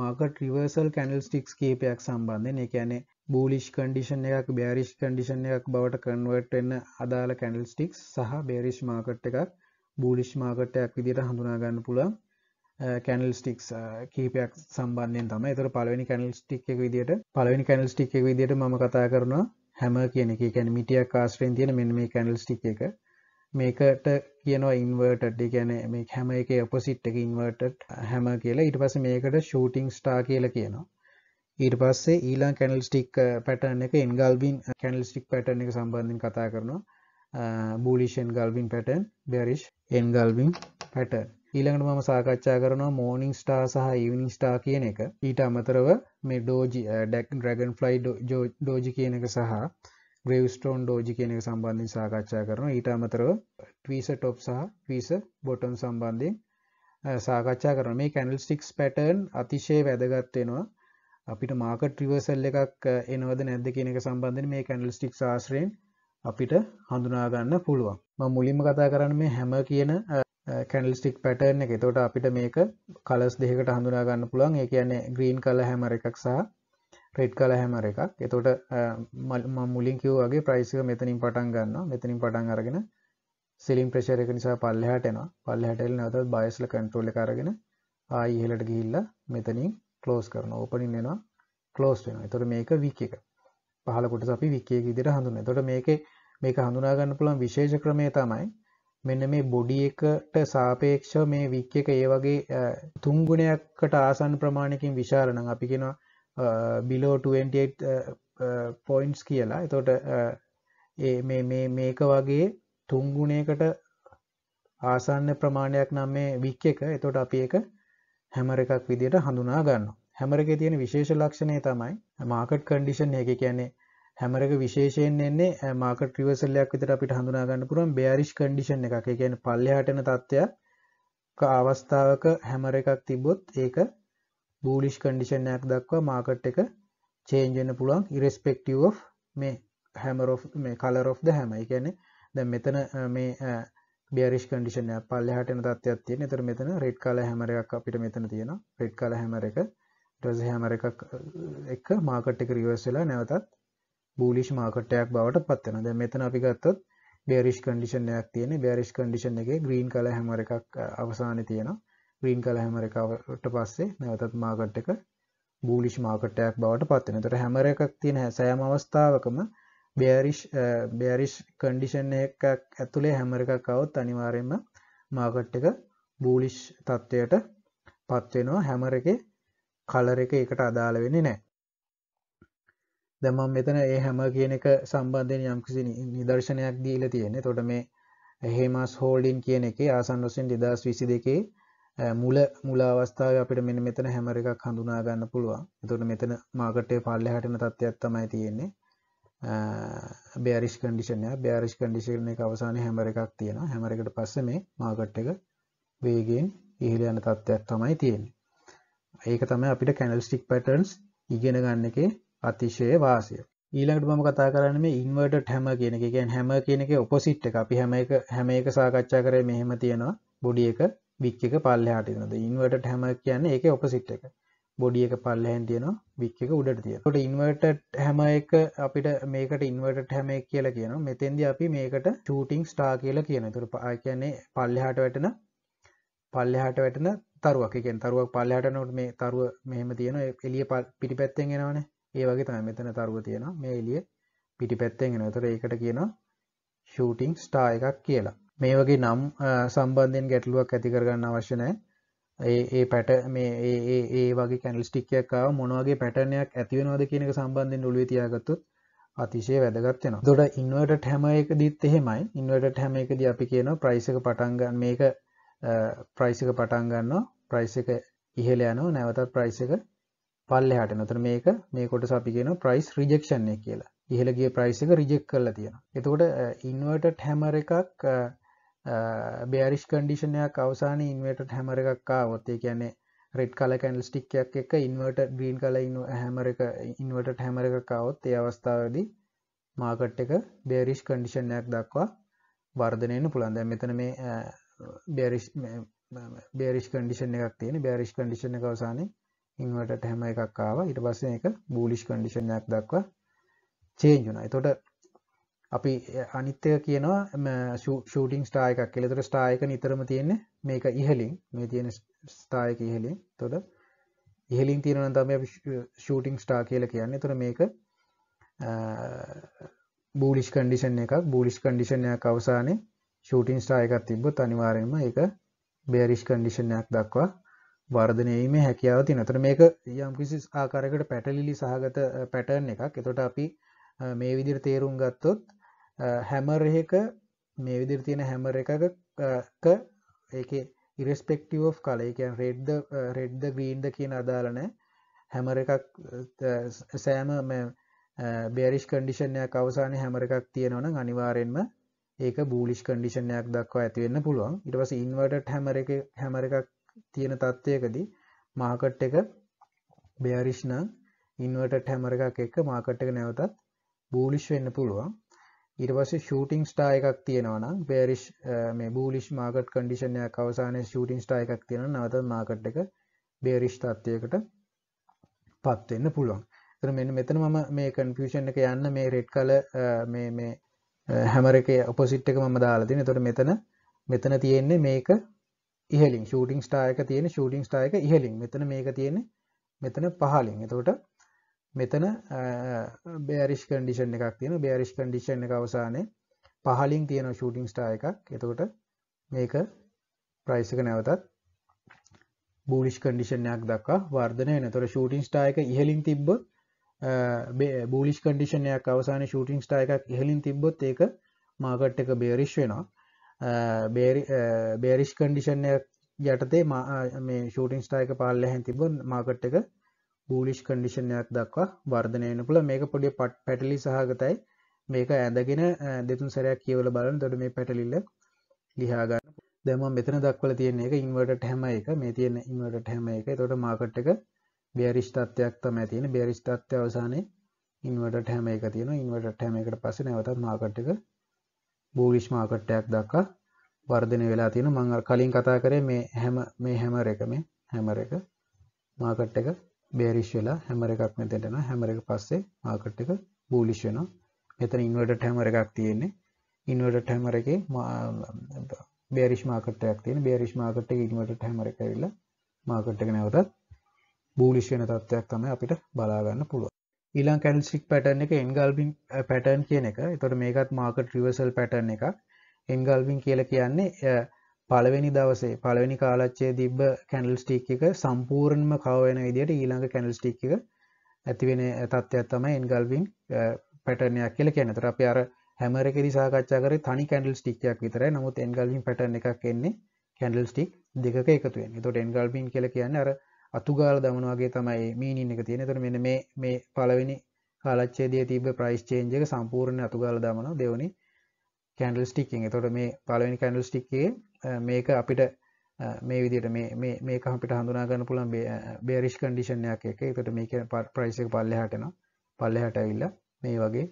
මාකට රිවර්සල් කැනල් ස්ටික්ස් කීපයක් සම්බන්ධෙන් එකැනෙ බූලිෂ් කන්ඩිෂන් එකක් බෑරිෂ් කන්ඩිෂන් එකක් බවට කන්වට් එන්න අදාළ කැනල් ස්ටික්ස් සහ බේරිෂ් මාකට් එකක් බූලිෂ් මාකට්ටයක් විදිට හඳුනාගන්න පුළුවන් කැනල් ස්ටික්ස් uh, කීපයක් සම්බන්ධයෙන් තම එතර පලවෙනි කැනල් ටික් එක විදිට පලවෙනි කැනල් ටික් එක විදිට ම කතා කරනවා හැම කියන එක කැන මිටියක් කාස්ට්‍රෙන් තියෙන මෙ මේ කැනල් ටික් එක මේකට කියනවා ඉන්වර්ටඩ් ගැන මේ හැම එක ඔපසිට් එක ඉන්වර්ටඩ් හැම කියලා ඉට පස මේකට ෂූටිං ස්ටා කියලා කියනවා ඊට පස්සේ ඊලා කැනල් ස්ටික් පැටන එක එන්ගල්බින් කැනල් ස්ටික් පැටන එක සම්බන්ධින් කතා කරනවා බූලිෂන් ගල්බින් පැටන් බැරිෂ් එන්ගල්බින් පැටර්න් ඊළඟට මම සාකච්ඡා කරනවා මෝනිින් ස්ටා සහ ඉවිනිින් ස්ටා කියන එක ඊට අමතරව මේ ඩෝජි ඩැක් ඩ්‍රගන් ෆ්ලයි ඩෝජි කියන එක සහ ග්‍රවස්ටෝන් ඩෝජි කියන එක සම්බන්ධින් සාකච්ඡා කරන ඊට අමතරව ටවීස ටොප් සහ වීස බොටන් සම්බන්ධයෙන් සාකච්ඡා කරන මේ කැනල්ස්ටික්ස් පැටර්න් අතිශය වැදගත්වෙනවා අපිට මාකට ්‍රිවර්සල් එකක් එනවද නැද්ද කියනක සම්බන්ධන මේ කැනල්ස්ටික් ආශ්‍රයෙන් අපිට හඳුනාගන්න පුළුවන් ම මුලින්ම කතා කරන්න මේ හැම කියන කැනල්ස්ටික් පැටර්න එක තොට අපිට මේක කලස් දෙකට හඳුනා ගන්න පුළුවන් ඒ කියන්නේ ග්‍රීන් කල හැමර එකක් සහ රෙඩ් කල හැමර එකක් එතොට මුලින් කිව්වගේ ප්‍රයිසික මෙතනින් පටන් ගන්න මෙතනින් පටන් අරගෙන සිලින් ප්‍රශර එක නිසා පල්ලහටනවා පල්ලහටල් නවතත් බයිස්ල කන්ට්‍රෝල කරගෙන ආයි ඉහලට ගිහිල්ල මෙතනින් කලෝස් කරන ඕපනින් එෙනවා කලෝස් වෙන තොට මේක වික එක පහලකොට අපි විකේ ඉදිර හඳුන්න තොට මේක මේක හඳුනාගන්න පුළන් විශේෂ ක්‍රමය තමයි මෙන්න මේ බොඩි එකට සාපේක්ෂව මේ වික් එක ඒ වගේ තුන්ගුණයක්කට ආසන් ප්‍රමාණයකින් විශාරණං අපි කෙනවා බිලෝ 28 පොයින්ස් කියලා එතොට මේක වගේ තුන්ගුණයකට ආසන්න ප්‍රමාණයක් නම් මේ වික් එක එතොට අපි එක හැමර එකක් විදියට හඳුනා ගන්න හැමර එක තියෙන විශේෂ ලක්ෂණය තමයි මාකට් කන්ඩිෂන් එක කියන්නේ හැමරක විශේෂයෙන් එන්නේ මාකට ්‍රවසල්ලයක් විතර අපිට හඳුනාගන්න පුරුවන් බෑරිෂ් කඩිෂන් එක එකගැන පල්ලහටන තත්ත්වයක් අවස්ථාවක හැමර එකක් තිබොත් ඒක බූලිෂ් කඩිෂන්යක් දක්වා මාකට් එක චේන්ජන පුළුවන් ඉරස්පෙක්ටව මේ හැමරෝ මේ කලරෝ්ද හැම එකැන දැ මෙතන මේ බේරිෂ් කඩිෂන පල්ලහටන තත්වයක් තියෙන තර මෙතන රෙට් කාල හැමර එකක් අපිට මෙතන තියෙන රෙට් කාල හැමර එක ටස හැමර එකක් එක මාකට් එක රිවර්සලා නැවතත් බූලිෂ් මාකටයක් බවට පත්වන දැ මෙතන අපි ගත්තොත් බේරිෂ් කඩිෂනයක් තියෙන බේරිෂ් කඩිෂන් එක ග්‍රීන් කල හැමර එකක් අවසාන තියෙන ග්‍රීන් කල හැමර එකවට පස්සේ නැවතත් මාකට් එක බූලිෂ් මාකටයක් බවට පත්වන තොට හැමර එකක් තියෙන සෑම අවස්ථාවකම බේරිෂ් බේරිෂ් කඩිෂන් එකක් ඇතුළේ හැමර එකක් කවත් අනිවාරෙන්ම මාකට් එක බූලිෂ් තත්ත්වයට පත්වෙනවා හැමර එක කලර එක එකට අදාළ වෙන්නේ නෑ දැමම් මෙතන ඒ හැම කියන එක සම්බන්ධයෙන් යම්කිසි නිදර්ශනයක් දීල තියෙන්නේ තොට මේ හෙමස් හෝල්ඩින් කියන එක ආසන් වසෙන් දෙදස් විසි දෙකේ මුල මුල අවස්ථාව අපිට මෙන මෙතන හැමර එකක් හඳුනා ගන්න පුළුවන් තොට මෙතන මාකටේ පල්ල හටන තත්ත්වයක් තමයි තියෙන්නේ බෑරිස් කඩිෂනය බෑරිස් කඩිෂන එක අවසාන හැමර එකක් තියෙන හැමර එකට පස්ස මේ මාකට් එක වේගෙන් ඉහිල යන තත්ත්වයක් තමයි තියෙන්නේ ඒක තමයි අපිට කැනල්ස්ටික් පැටන්ස් ඉගෙන ගන්න එකේ අතිශය වාසිය ඊළඟට මම කතා කරන්න මේ ඉන්වර්ට හැම කියන එක ගැන් හැම කියන එක ඔපොසිට් එක අපි හැම එක හැම එක සාකච්ඡා කරේ මෙහෙම තියෙනවා බොඩි එක වික් එක පල්ලෙහාට ඉන්නද ඉන්වර්ට හැම කියන්නේ ඒක ඔපොසිට් එක බොඩි එක පල්ලහෙන් තියෙනවා වික් එක උඩට තියෙන. කොට ඉන්වර්ටඩ් හැම එක අපිට මේකට ඉන්වර්ටඩ් හැම එක කියලා කියනවා. මෙතෙන්දී අපි මේකට ෂූටිං ස්ටාර් කියලා කියනවා. ඒතර ආ කියන්නේ පල්ලෙහාට වැටෙන පල්ලෙහාට වැටෙන තරුවක්. ඒ කියන්නේ තරුවක් පල්ලෙහාට යනකොට මේ තරුව මෙහෙම තියෙනවා. එළිය පිටිපැත්තෙන් එනවනේ. ඒ වගේ තමයි මෙතන තරුව තියෙනවා මේ එළිය පිටිපැත්තෙන් එනවා. ඒතර ඒකට කියනවා ෂූටිං ස්ටාර් එකක් කියලා. මේ වගේ නම් සම්බන්ධයෙන් ගැටලුවක් ඇති කරගන්න අවශ්‍ය නැහැ. ඒ ඒ පැට මේ ඒ ඒ ඒ වගේ කැන්ඩල් ස්ටික් එකක් ආව මොන වගේ පැටර්න් එකක් ඇති වෙනවද කියන එක සම්බන්ධයෙන් ඔළුවේ තියාගත්තොත් අතිශය වැදගත් වෙනවා. එතකොට ඉන්වර්ටර් හැම එකදිත් එහෙමයි. ඉන්වර්ටර් හැම එකදී අපි කියනවා ප්‍රයිස් එක පටන් ගන්න මේක ප්‍රයිස් එක පටන් ගන්නවා ප්‍රයිස් එක ඉහළ යනවා නැවතත් ප්‍රයිස් එක පල්ලෙහාට නතර මේක මේ කොටස අපි කියන ප්‍රයිස් රිජෙක්ෂන්නේ කියලා ඉහළගේ ප්‍රයිස් එක රිජෙක් කරලා තියෙන එතකොට ඉන්වර්ට හැමර එකක් බෑරිෂ් කන්ඩිෂනයක් අවසාන ඉන්වර්ට හැමර එකක් ආවොත් ඒ කියන්නේ රෙඩ් කල කැන්ල් ස්ටික්යක් එක ඉන්වට ග්‍රීන් කල හැමර එක ඉන්වට හැමර එක කවොත් ඒ අවස්ථාවදී මාකට් එක බේරිෂ් කඩිෂණයක් දක්වා වර්ධනයන පුළන්ද මෙතන මේ බේරිෂ් කඩිෂණ එකක් තියෙන බෑරිෂ් කඩිෂණ කවසානේ ඉන්වටට හැම එකක් ආව ඉට පස්සේ එක බූලිෂ් කඩිෂණයක් දක්වා චේන්ජ වුණා එතොට අපි අනිත්‍යය කියනවා ෂටිං ස්ටායක කෙලෙතර ස්ටායක නිතරම තියෙන්නේ මේක ඉහලින් මේ තියෙන ස්ථායක ඉහලින් තොට ඉහලින් තියෙනන තම ෂටිං ස්ටා කියල කියන්නේ තොර මේක බූලිෂ් කඩිෂන් එකක් බූලිෂ් කඩිෂණයක් අවසානය ෂටිං ස්ටායකත් තිබ්බොත් අනිවාරෙන්ම එක බේරිෂ් කඩිෂණයක් දක්වා වර්ධනයීමේ හැකියාව තියෙන අතර මේක යම් කිසි ආකාරකට පැටලිලි සහගත පැටර්න් එකක් එතොට අපි මේ විදිර තේරුම් ගත්තොත් හැමර් එක මේ විදිර තියෙන හැමර එකක ඒක ඉරස්පෙක්ටව කලයකන් රෙඩ්ද රෙඩ්ද ග්‍රීන්ද කියන අදාලන හැමර එකක් සෑම බේරිෂ් කණඩිෂණයක් අවසාන හැමර එකක් තියෙනවන අනිවාරෙන්ම ඒක බූලිෂ් කණඩිෂණයක් දක්වා ඇතිවෙන්න පුළුවන් ඉටවස ඉන්වටට හැමර හැමර එකක් තියෙන තත්ත්වයකදී මාකට් එක බෑරිශ්නං ඉන්වට හැමර එකක් එක්ක මාකට් එක නැවතත් බූලිෂ් වෙන්න පුළුවන් ඉරවස ෂූටිං ස්ටා එකක් තියෙනවනම් බෑරිශ් මේ බූලිෂ් මාකට් කඩිෂණයක් අවසානය ෂූටිං ස්ටා එකක් තියෙන නවත මාකට් එක බේරිෂ් තත්ත්වයකට පත්වෙන්න පුළුවන් තර මෙන්න මෙතන මම මේ කන්ෆෂන් එක යන්න මේ රෙඩ් කල හැමර එක ඔපසිට් එක මම දාලා තින තොට මෙතන මෙතන තියෙන්නේ මේක ඉහලින් ෂූටිං ස්ටායක තියෙන ෂූටිං ස්ටායක ඉහලින් මෙතන මේක තියෙන මෙතන පහලින් එතකොට මෙතන බෑරිෂ් කන්ඩිෂන් එකක් තියෙන බෑරිෂ් කන්ඩිෂන් එක අවසානය පහලින් තියෙන ෂූටිං ස්ටා එකක් එතකොට මේක ප්‍රයිසක නැවතත් බූලිෂ් කන්ඩිෂණයක් දක්වා වර්ධනය වෙන තොර ෂූටිං ස්ටා එක ඉහලින් තිබ්බ බූලිෂ් කන්ඩිෂණයක් අවසාන ෂූටිං ස්ටා එකක් ඉහලින් තිබ්බොත් ඒක මාගට් එක බේරිෂ් වෙනවා බේරිෂ් කන්ඩිෂන්ය යටතේ මේ ෂූටිං ස්ටයික පාල්ල හැ තිබ මාකට් එක බූලිෂ් කන්ඩිෂණයක් දක්වා වර්ධනයන පුළ මේක පොඩි පට් පැටලි සහගතයි මේක ඇඳගෙන දෙතුන් සැරයක් කියවල බලන දොඩ මේ පැටලිල්ල ලිහාගන්න දැම මෙතන දක්වල තියන්නේ එක ඉන්වර්ට හැම එක මේ තියෙන ඉන්වර්ට හැම එක තොට මාකට් එක බේරිෂ්තත්වයක් තම තියෙන බේරිෂ්තත්ව අවසානය ඉන්වට හැම එක තියෙන ඉන්වට හැම එකට පස නැවතත් මාකට් එක බෝගිෂ් මාකට්ටයක් දක්වා වර්ධනය වෙලා තියෙන මං කලින් කතා කරේ මේ හැම මේ හැමර එක මේ හැමර එක මාකට් එක බේරිෂ් වෙලා හැමර එකක් මෙතෙන්ට යනවා හැමර එක පස්සේ මාකට් එක බූලිෂ් වෙනවා මෙතන ඉන්වර්ටඩ් හැමර එකක් තියෙන්නේ ඉන්වර්ටඩ් හැමර එකේ බේරිෂ් මාකට් එකක් තියෙන බේරිෂ් මාකට් එක ඉන්වර්ටඩ් හැමර එක ඇවිල්ලා මාකට් එක නැවතත් බූලිෂ් වෙන තත්ත්වයක් තමයි අපිට බලා ගන්න පුළුවන් ඊළං කැඩල්සික් පැටර්න එක එන්ගල්බින් පැටර්න් කියන එක එතොට මේකත් මාකට රිවසල් පැටර්න එක එන්ගල්වින් කියල කියන්නේ පළවෙනි දවසේ පළවෙනි කාලච්චේ තිබ්බ කැනල්ස්ටික් එක සම්පූර්ණම කවයන විදියට ඊළඟ කැනල්ස්ටික් එක ඇතිවෙන තත්ත්වයක් තම එන්ගල්වින් පැටර්නයක් කියල කියන තර අප අර හැමර එක දිසාකච්චා කර තනි කැඩල් ස්ටික්යක් විතර නමුත් එන්ගල්වින් පැටර්න එකක් එන්නේ කැඩල් ස්ටික් දෙක එකතුවෙන් තොට එන්ගල්බින් කියල කියන්න අර අතුගාල දමනවාගේ තමයි මීනින් එක තියෙන තර මෙන්න මේ මේ පලවෙනි කාලච්චේදය තිබ ප්‍රයිස් චේන්ජක සම්පූර්ණ අතුගාල දමන දෙවනි කැන්ඩල් ස්ටිකින් තොට මේ පලවෙනි කැන්ඩල් ස්ටික්කේ මේක අපිට මේ විදිට මේ කහපිට හඳුනාගන්න පුළන් බේරිෂ් කන්ඩිෂණයක් එක තොට මේක ප්‍රයිසක පල්ලෙහටන පල්ලෙහට ඇවිල්ල මේ වගේ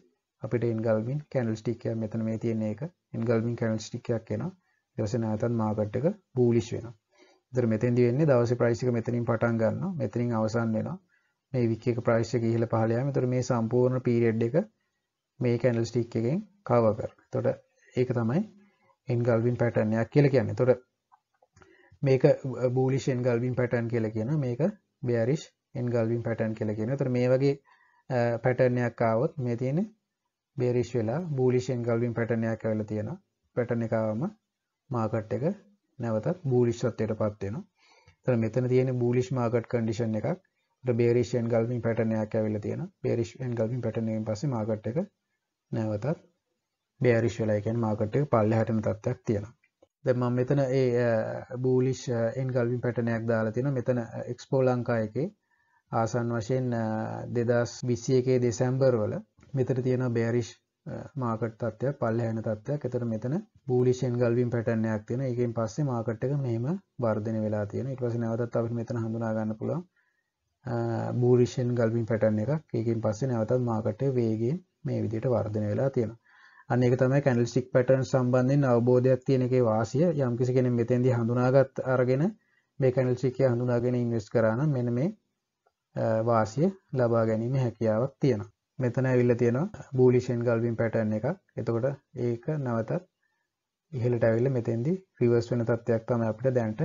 අපිට ඉන්ගල්මින් කැනල් ටික්කය මෙතන මේ තියන්නේ එක ඉන්ගල්මින් කැනල් ටික්කයක් කියෙන දසන ඇතන් මාකට්ටක බූලිෂ් වෙනවා දර මෙතෙන්දි වෙන්නේ දවසේ ප්‍රයිස් එක මෙතනින් පටන් ගන්නවා මෙතනින් අවසන් වෙනවා මේ වික් එක ප්‍රයිස් එක ඉහළ පහළ යෑම. ඒතර මේ සම්පූර්ණ පීරියඩ් එක මේ කැන්ඩල්ස්ටික් එකෙන් කවර් කරනවා. එතකොට ඒක තමයි එන්ගල්වින් පැටර්න් එකක් කියලා කියන්නේ. එතකොට මේක බූලිෂ් එන්ගල්වින් පැටර්න් කියලා කියනවා. මේක බෙයරිෂ් එන්ගල්වින් පැටර්න් කියලා කියනවා. එතකොට මේ වගේ පැටර්න් එකක් ආවොත් මේ තියෙන්නේ බෙයරිෂ් වෙලා බූලිෂ් එන්ගල්වින් පැටර්න් එකක් ඇවිල්ලා තියෙනවා. පැටර්න් එකවම මාකට් එක නැවතත් බූලිෂ්ත්වයට පත් වෙනවා. එතන මෙතන තියෙන බූලිෂ් මාකට් කන්ඩිෂන් එකක්. ඊට බේරිෂ් එන්ගල්ෆින් පැටර්න් එකක් ඇවිල්ලා තියෙනවා. බේරිෂ් එන්ගල්ෆින් පැටර්න් එකෙන් පස්සේ මාකට් එක නැවතත් බේරිෂ් වෙලා, ඒ කියන්නේ මාකට් එක පල්ලෙහාටන තත්ත්වයක් තියෙනවා. දැන් මම මෙතන ඒ බූලිෂ් එන්ගල්ෆින් පැටර්න් එකක් දාලා තියෙනවා. මෙතන එක්ස්පෝ ලංකා එකේ ආසන් වශයෙන් 2021 දෙසැම්බර් වල මෙතන තියෙනවා බේරිෂ් මාකට තත්ත්වයක් පල්ලහැන තත්ත්වයක් එතර මෙතන බූලිෂන් ගල්වින් පැටනයක් තියෙන එකෙන් පස්සේ මාකට් එක මෙහෙම වර්ධනය වෙලා තියෙන ඊට පස්සේ නැවතත් අපිට මෙතන හඳුනා ගන්න පුළුවන් බූලිෂන් ගල්වින් පැටර්න් එකක් එකෙන් පස්සේ නැවතත් මාකට් එක වේගයෙන් මේ විදිහට වර්ධනය වෙලා තියෙනවා අන්න ඒක තමයි කැන්ඩල්ස්ටික් පැටර්න් සම්බන්ධයෙන් අවබෝධයක් තියෙන එකේ වාසිය යම්කිසි කෙනෙක් මෙතෙන්දී හඳුනාගත් අරගෙන මේ කැන්ඩල්ස්ටික් එක හඳුනාගෙන ඉන්වෙස්ට් කරා නම් මෙන්න මේ වාසිය ලබා ගැනීම හැකියාවක් තියෙනවා මෙතන ඇවිල්ලා තියෙනවා bullish engulfing pattern එක. එතකොට ඒක නැවතත් ඉහළට ඇවිල්ලා මෙතෙන්දී reverse වෙන තත්ත්වයක් තමයි අපිට දැනට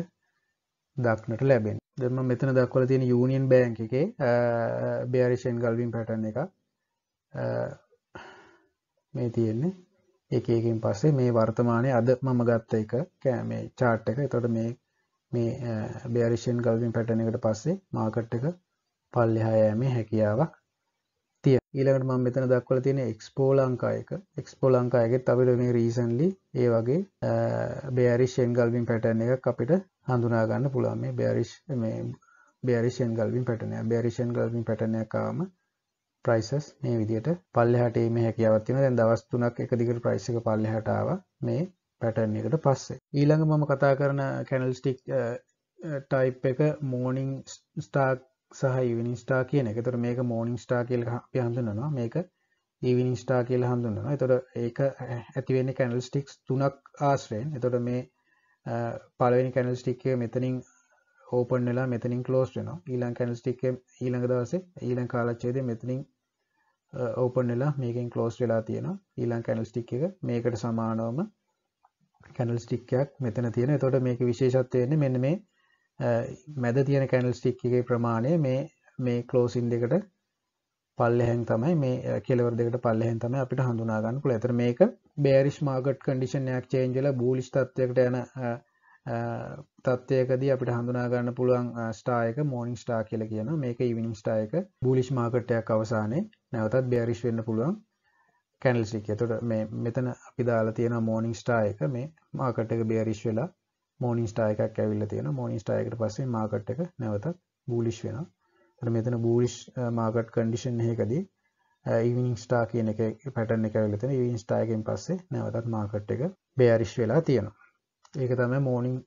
දක්නට ලැබෙන්නේ. දැන් මම මෙතන දක්වලා තියෙන Union Bank එකේ bearish engulfing pattern එක මේ තියෙන්නේ. එක එකකින් පස්සේ මේ වර්තමානයේ අද මම ගත්ත එක මේ chart එක. එතකොට මේ මේ bearish engulfing pattern එකට පස්සේ market එක පල්ලෙහා යෑමේ හැකියාවක් ඊළඟට මම මෙතන දක්වලා තියෙන එක්ස්පෝ ලංකා එක එක්ස්පෝ ලංකා එකෙත් අපිට මේ රීසන්ලි ඒ වගේ බෙරිෂ් එන්ගල්වින් පැටර්න් එකක් අපිට හඳුනා ගන්න පුළුවන් මේ බෙරිෂ් මේ බෙරිෂ් එන්ගල්වින් පැටර්න් එක බෙරිෂ් එන්ගල්වින් පැටර්න් එකක් ආවම ප්‍රයිසස් මේ විදිහට පල්ලෙහාට මේ හැකියාවක් තියෙනවා දැන් දවස් 3ක් එක දිගට ප්‍රයිස් එක පල්ලෙහාට ආවා මේ පැටර්න් එකට පස්සේ ඊළඟ මම කතා කරන කැනල්ස්ටික් ටයිප් එක මෝනිං ස්ටාක් සහ ඉවිනිස්ටා කියන එක තොර මේක මෝනිින් ස්ටා කියල් අපි හඳුන්නවා මේක ඉවිනිස්ටා කියල හඳුන්නවා එතොට ඒක ඇතිවෙන්න කැනල්ස්ටික්ස් තුනක් ආශ්‍රයෙන් එතොට මේ පලවෙනි කැනල්ස්ටික්කය මෙතනින් ඕපන්ලා මෙතනින් කලෝස් වෙන ඊලං කැනල්ස්ටික්ක ඊළඟ දවසේ ඊලං කාලච්චේද මෙතනින් ඕපන්ලා මේකින් කලෝස් වෙලා තියෙන ඊලං කැනල්ස්ටික් එක මේකට සමානෝම කැනල්ස්ටික්කයක් මෙතන තියෙන තොට මේක විශේෂත්වයන්නේ මෙන්න මේ මැද තියෙන කැනල් ස්ටික් එකේ ප්‍රමාණය මේ මේ ක්ලෝසින් දෙකට පල්ලෙහැන් තමයි මේ කෙලවර දෙකට පල්ලෙහෙන් තමයි අපිට හඳුනා ගන්න පුළුවන්. ඒතර මේක bearish market condition එකක් change වෙලා bullish තත්වයකට යන තත්වයකදී අපිට හඳුනා ගන්න පුළුවන් star එක morning star කියලා කියනවා. මේක evening star එක bullish market එකක් අවසානයේ නැවතත් bearish වෙන්න පුළුවන් candlestick. එතකොට මේ මෙතන අපි දාලා තියෙන morning star එක මේ market එක bearish වෙලා මෝනිස්ටා එකක් ඇවිල්ල තියෙන මෝනිස්ටා එකට පස්සේ මාකට් එක නැවතත් බූලිෂ් වෙන තර මෙතන බූලිෂ් මාකට් කන්ඩිෂන් එකදී ඉවිනිස්ටා කියන එක පැටන එක වෙලතෙන ඉවිනිස්ටායකෙන් පස්සේ නැවතත් මාකට් එක බෑරිෂ් වෙලා තියෙන ඒක තම මෝනිින්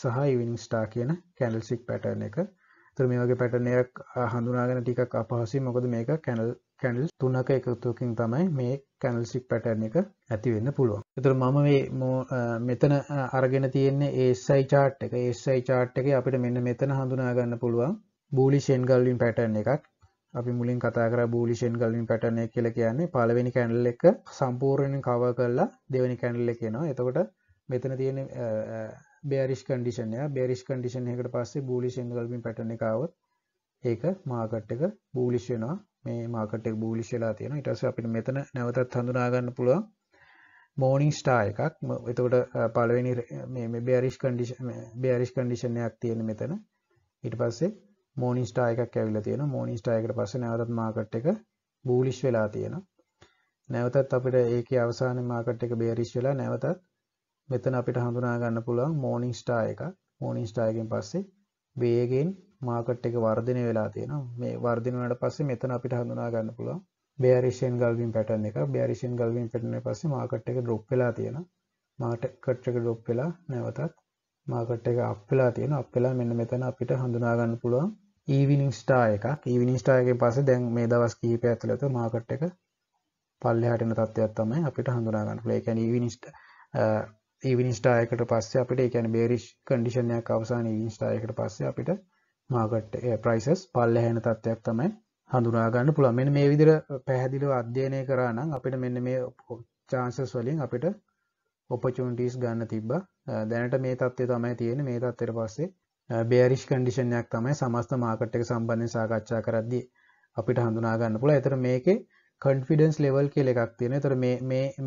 සහ ඉවිනිස්ටා කියන කැනල්සික් පැටර්න එක තුර මේ වගේ පැටනයක් හඳුනාගෙන ටිකක් අපහසි මොකද මේක කැනල් කැනල් තුනක එකතුකින් තමයි මේ කැනල්සික් පැටර්න් එක ඇති වෙන්න පුළුවන්. එතකොට මම මේ මෙතන අරගෙන තියෙන්නේ ASI chart එක. ASI chart එකේ අපිට මෙන්න මෙතන හඳුනා ගන්න පුළුවන් bullish engulfing pattern එකක්. අපි මුලින් කතා කරා bullish engulfing pattern එක කියලා කියන්නේ පළවෙනි කැන්ඩල් එක සම්පූර්ණයෙන් cover කරලා දෙවෙනි කැන්ඩල් එක එනවා. එතකොට මෙතන තියෙන bearish condition එක. bearish condition එකකට පස්සේ bullish engulfing pattern එක ආවොත් ඒක මාකට් එක බූලිෂ් වෙනවා මේ මාකට එක බූලිෂ් වෙලා තියෙනවා ඊට පස්සේ අපිට මෙතන නැවතත් හඳුනා ගන්න පුළුවන් මෝනින් ස්ටාර් එකක් එතකොට පළවෙනි මේ මේ බෙරිෂ් කන්ඩිෂන් බෙරිෂ් කන්ඩිෂන් එකක් තියෙන මෙතන ඊට පස්සේ මෝනින් ස්ටාර් එකක් ඇවිල්ලා තියෙනවා මෝනින් ස්ටාර් එකට පස්සේ නැවතත් මාකට් එක බූලිෂ් වෙලා තියෙනවා නැවතත් අපිට ඒකේ අවසානයේ මාකට් එක බෙරිෂ් වෙලා නැවතත් මෙතන අපිට හඳුනා ගන්න පුළුවන් මෝනින් ස්ටාර් එකක් මෝනින් ස්ටාර් එකෙන් පස්සේ වේගෙන් මාකට් එක වර්ධනය වෙලා තියෙන මේ වර්ධනවට පස්සේ මෙතන අපිට හඳුනා ගන්න පුළුවන් බෑරිෂන් ගල්වින් පැටන් එක බෑරිෂන් ගල්වින් පැටන පස්සේ මාකට් එක ඩොප් වෙලා තියෙන මාට කට් එක ඩොප් වෙලා නැවතත් මාකට් එක අප්වෙලා තියෙන අප්වෙලා මෙන්න මෙතන අපිට හඳුනා ගන්න පුළුවන් ඊවිනිස්ටා එකක් ඊවිනිස්ටායගෙන් පස්සේ දැන් මේ දවස් කීපය ඇතුළත මාකට් එක පල්ලෙහාට එන තත්ත්වයක් තමයි අපිට හඳුනා ගන්න පුළුවන්. ඒ කියන්නේ ඊවිනිස්ට ඊවිනිස්ටායකට පස්සේ අපිට ඒ කියන්නේ බේරිෂ් කන්ඩිෂන් එකක් අවසාන ඊවිනිස්ටායකට පස්සේ අපිට මාකට් ප්‍රයිසස් පල්ල හැන තත්ත්වයක් තමයි හඳුනාගන්න පුළන් මෙ මේ විදිර පැහැදිලිව අධ්‍යයනය කරනම් අපිට මෙන්න මේ චාන්සස් වලින් අපිට ඔපචන්ටස් ගන්න තිබ්බ දැනට මේ තත්වේ තමයි තියෙන මේ තත්තර පස්සේ බේරිෂ් කඩිෂණයක් තමයි සමස්ත මාකට් එක සම්බන්ධය සාකච්ඡා කරද්දි අපිට හඳුනාගන්න පුළ ඇතර මේකේ කන්ෆිඩන්ස් ලෙවල් කියල එකක් තියෙන තර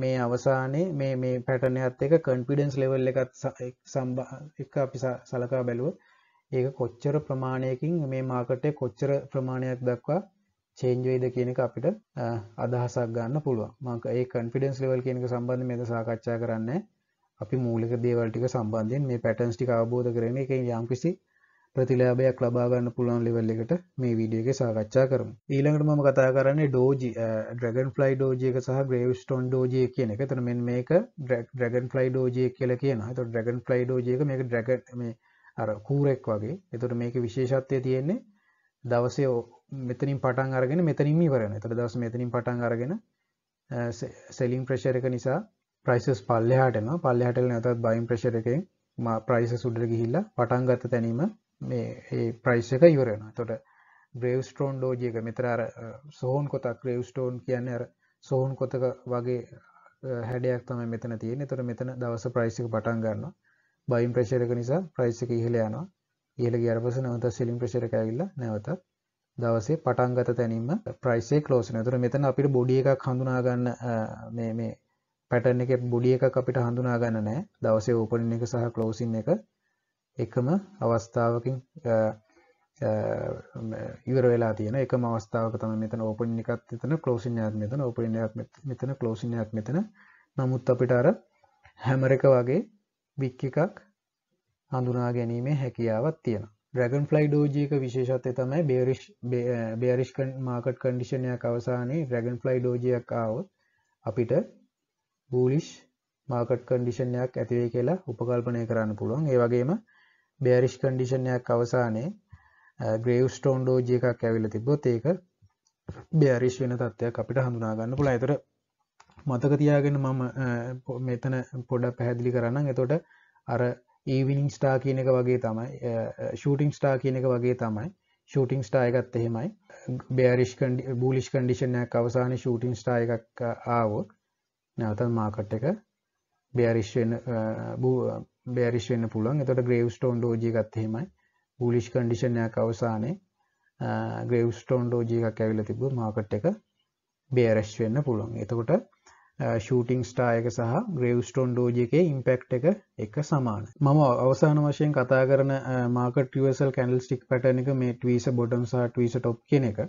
මේ අවසානයේ මේ මේ පැටනයත් එක කන්ෆිඩන්ස් ලෙවල් එකත් සම්බා එක අපි සලකා බැලුව ඒක කොච්චර ප්‍රමාණයකින් මේ මාකටය කොච්චර ප්‍රමාණයක් දක්වා චේන්ජවෙයිද කියනක අපිට අදහසක් ගන්න පුළුව මක ඒ කන්ෆිඩන්ස් ලෙවල් කියනක සම්බන්ධ මෙද සාකච්ඡා කරන්න අපි මූලික දේවල්ටික සම්බන්ධයෙන් මේ පැටන්ස්ටි අවබෝධ කරන එක යම්කිසි ප්‍රතිලාභයක් ලබාගන්න පුළුවන් ලෙවල් එකට මේ විඩියගේ සාකච්ඡා කරම ඊළඟට මම කතා කරන්නේ ඩෝජි ඩ්‍රගන් ෆලයි ඩෝජයක සහ ග්‍රේවස්ටොන් ඩෝජය කියන එක තන මෙ මේක ඩ්‍රගන් ෆලයි ඩෝජය කියල කියන ත ඩ්‍රගන් ෆලයි ඩෝජයක මේ ඩ්‍රග මේ අර කූරෙක් වගේ එතට මේක විශේෂත්වය තියෙන්නේ දවසය මෙතනින් පටන් අරගෙන මෙතනින් ඉවරන එතට දවස මෙතනින් පටන් අරගෙන සෙලින් ප්‍රශර එක නිසා ප්‍රයිසස් පල්ලෙහාටම පල්ලෙහටල නැතත් බයිම් ප්‍රශර එකෙන් ප්‍රයිස සුඩර ගිහිල්ල පටන් ගත්ත තැනීම මේ ඒ ප්‍රයිස් එක ඉවරෙන තොට බ්‍රේව් ස්ටෝන් ඩෝජයක මෙතරර සෝහන් කොතක් ්‍රේව් ස්ටෝන් කියන්න සෝහන් කොතක වගේ හැඩයක් තම මෙතන තියෙන තොර මෙතන දවස ප්‍රයිසික පටන් ගන්නවා බයින් ප්‍රෙෂර් එක නිසා ප්‍රයිස් එක ඉහළ යනවා. ඉහළ ගියාට පස්සේ නැවත සෙලින් ප්‍රෙෂර් එක ඇවිල්ලා නැවත දවසේ පටන් ගත තැනින්ම ප්‍රයිස් එක ක්ලෝස් වෙනවා. ඒතර මෙතන අපිට බොඩි එකක් හඳුනා ගන්න මේ මේ පැටර්න් එකේ බොඩි එකක් අපිට හඳුනා ගන්න නැහැ. දවසේ ඕපනින් එක සහ ක්ලෝසින් එක එකම අවස්ථාවකින් ඉවර වෙලා තියෙන එකම අවස්ථාවක තමයි මෙතන ඕපනින් එකක් මෙතන ක්ලෝසින් එකක් මෙතන ඕපනින් එකක් මෙතන ක්ලෝසින් එකක් මෙතන නමුත් අපිට අර හැමර එක වගේ බික් එකක් හඳුනා ගැනීමේ හැකියාවත් තියෙන ්‍රගන් ෆලයි ඩෝජයක විශේෂත්ය තමයි බේරිෂ් බේරිෂ්කන් මාකට් කන්ඩිෂණයක් අවසානයේ රැගන් ෆලයි ඩෝජයක් ආවොත් අපිට බූලිෂ් මාකට් කන්ඩිෂණයක් ඇතිවේ කියලා උපකල්පනය කරන්න පුළුවන් ඒ වගේම බේරිෂ් කන්ඩිෂණයක් අවසානයේ ග්‍රේව් ස්ටෝන් ඩෝජය එකක් ඇවිල තිබොත් ඒක බේරිෂ් වෙන තත්ත්වයක් අපිට හඳුනාගන්න පුළ ඇතර මතක තියාගෙන මම මෙතන පොඩක් පැහැදිලි කරන්න එතොට අර ඒවිනිින් ස්ටා කියන එක වගේ තමයි ෂූටිං ස්ටා කියන එක වගේ තමයි ෂූටිං ස්ටා එකත් එහෙමයි බෑරිෂ් බූලිෂ් කඩිෂනයක් අවසාන ෂූටිං ස්ටා එකක් ආවොත් නැවතන් මාකට් එක බෑරිශ්වෙන් බෑරිශ්වෙන් පුළන් එතට ග්‍රේව් ස්ටෝන් ෝජී ගත්තහෙමයි බූලිෂ් කඩිෂනයක් අවසානයේ ග්‍රේව් ස්ටෝන් ෝජී එකක් ඇවිල තිබ මාකට් එක බේරශ් වෙන්න පුළුවන් එතකොට ෂූටිං ස්ටායක සහ ග්‍රේවස්ටෝන් ඩෝජ එකේ ඉම්පෙක්් එක එක සමාන මම අවසාන වශයෙන් කතා කරන මාකට ටවසල් කැඩල් ස්ටික් පැටන එක මේ ටවීස බොටම් සහ ටවස ටොප් කියන එක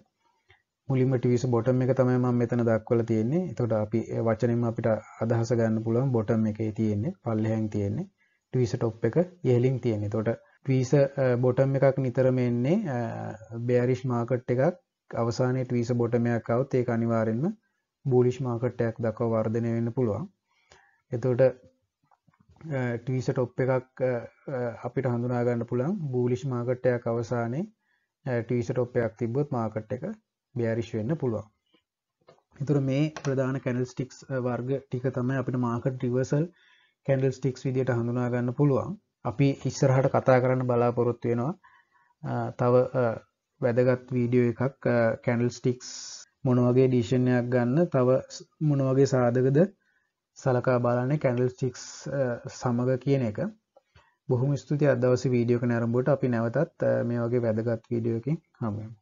මුලිම ටවස බොටම් එක තමයි මම මෙතන දක්වල තියෙන්නේ එතකොට අපි වචනෙම අපිට අදහස ගන්න පුළුවන් බොටම් එකේ තියෙන්නේ පල්ලහැන් තියෙන්නේ ටවීස ටොප් එක ඉහලින් තියෙන්නේ තොට ටවීස බොටම් එකක් නිතරම එන්නේ බෑරිෂ් මාකට් එකක් අවසානයේ ටවීස බොටමයක් අවුත් ඒ අනිවාරෙන්ම බූලිෂ් මාකට්ටයක් දක්ව වර්ධනය වෙන්න පුළුවන් එතට ටවිස ටොප් එකක් අපිට හඳුනාගන්න පුළන් බූලිෂ් මාකට්ටයක් අවසානයේ ටවිස ටොප්පයක් තිබොත් මාකට් එක බෑරිශ් වෙන්න පුළුවන් එතුර මේ ප්‍රධාන කැනල් ස්ටික්ස් වර්ග ටික තමයි අපිට මාකට ටිවසල් කැඩල් ස්ටික්ස් විදියට හඳුනාගන්න පුළුවන් අපි ඉස්සරහට කතා කරන්න බලාපොරොත්තු වෙනවා තව වැදගත් වීඩියෝ එකක් කැඩල් ස්ටික්ස් මොන වගේ ඩිෂණයක් ගන්න තව මොන වගේ සාධකද සලකා බලන්නේ කැඩල් චික්ස් සමඟ කියන එක බොහොම ස්තුති අදවස වීඩියෝක නැරම්බට අපි නැවතත් මේ වගේ වැදගත් වීඩියෝකින් හමුවමු